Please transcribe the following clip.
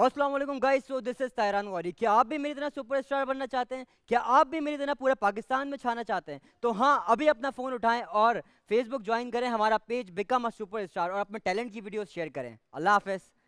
Aslam guys so this is तैरान गौरी क्या आप भी मेरी तरह सुपरस्टार बनना चाहते हैं क्या आप भी मेरी तरह पूरे पाकिस्तान में छाना चाहते हैं तो हाँ अभी अपना फ़ोन उठाएं और फेसबुक ज्वाइन करें हमारा पेज बिकम अ सुपरस्टार और अपने टैलेंट की वीडियोस शेयर करें अल्लाह हाफिज़